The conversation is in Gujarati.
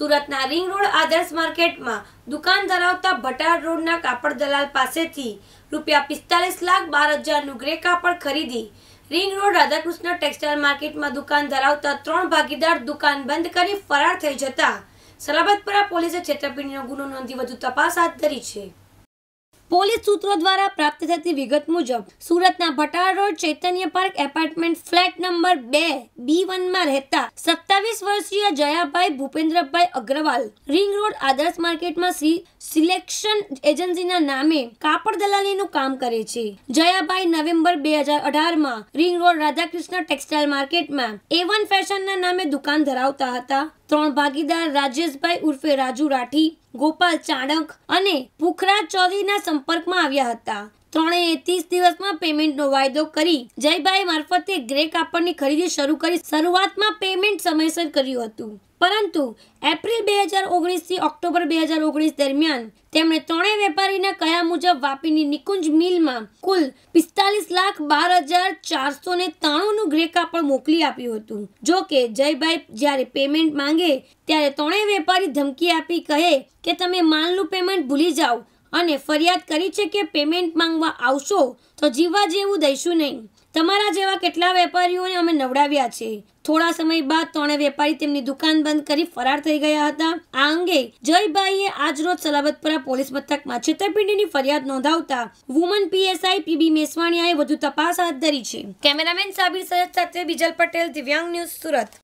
સુરતના રિંગ રોડ આદર્શ માર્કેટમાં દુકાન ધરાવતા ભટાર રોડના કાપડ દલાલ પાસેથી રૂપિયા પિસ્તાલીસ લાખ બાર હજારનું ગ્રે કાપડ ખરીદી રિંગ રોડ રાધાકૃષ્ણ ટેક્સટાઇલ માર્કેટમાં દુકાન ધરાવતા ત્રણ ભાગીદાર દુકાન બંધ કરી ફરાર થઈ જતા સલાબતપરા પોલીસે છેતરપિંડીનો ગુનો નોંધી વધુ તપાસ હાથ ધરી છે પોલીસ સૂત્રો દ્વારા પ્રાપ્ત થતી વિગત મુજબ સુરતના Bhatar road Chaitanya park apartment flat number બે બી વનમાં રહેતા સત્તાવીસ વર્ષીય જયાભાઈ ભૂપેન્દ્રભાઈ અગ્રવાલ રિંગ રોડ આદર્શ માર્કેટમાં શ્રી સિલેક્શન એજન્સીના નામે કાપડ દલાલીનું કામ કરે છે જયાભાઈ નવેમ્બર બે હજાર અઢારમાં રિંગ રોડ રાધાકૃષ્ણ ટેક્સટાઇલ માર્કેટમાં એ વન ફેશનના નામે દુકાન ધરાવતા હતા ત્રણ ભાગીદાર રાજેશભાઈ ઉર્ફે રાજુ રાઠી ગોપાલ ચાણક અને પુખરા ચૌધરીના સંપર્કમાં આવ્યા હતા ત્રણેય ત્રીસ દિવસમાં પેમેન્ટનો વાયદો કરી જયભાઈ મારફતે ગ્રે કાપડની ખરીદી શરૂ કરી શરૂઆતમાં પેમેન્ટ સમયસર કર્યું હતું પરંતુ એપ્રિલ બે હજાર ઓગણીસથી ઓક્ટોબર બે હજાર ઓગણીસ દરમિયાન તેમણે ત્રણેય વેપારીના કયા મુજબ વાપીની નિકુંજ મિલમાં કુલ પિસ્તાલીસ લાખ બાર હજાર ચારસો ને ત્રાણુંનું ગ્રે કાપડ મોકલી આપ્યું હતું જો કે જયભાઈ જ્યારે પેમેન્ટ માંગે ત્યારે ત્રણેય વેપારી ધમકી આપી કહે કે તમે માલનું પેમેન્ટ ભૂલી જાઓ અને ફરિયાદ કરી છે કે પેમેન્ટ માંગવા આવશો તો જીવવા જેવું દઈશું નહીં તમારા જેવા કેટલા વેપારીઓને અમે નવડાવ્યા છે થોડા સમય બાદ ત્રણે વેપારી તેમની દુકાન બંધ કરી ફરાર થઈ ગયા હતા આ અંગે જયભાઈએ આજ રોજ સલાબતપુરા પોલીસ મથકમાં છેતરપિંડીની ફરિયાદ નોંધાવતા વુમન પીએસઆઈ પીબી મેસવાણીયાએ વધુ તપાસ હાથ ધરી છે કેમેરામેન સાબિર સૈયદ સાથે બીજલ પટેલ દિવ્યાંગ ન્યૂઝ સુરત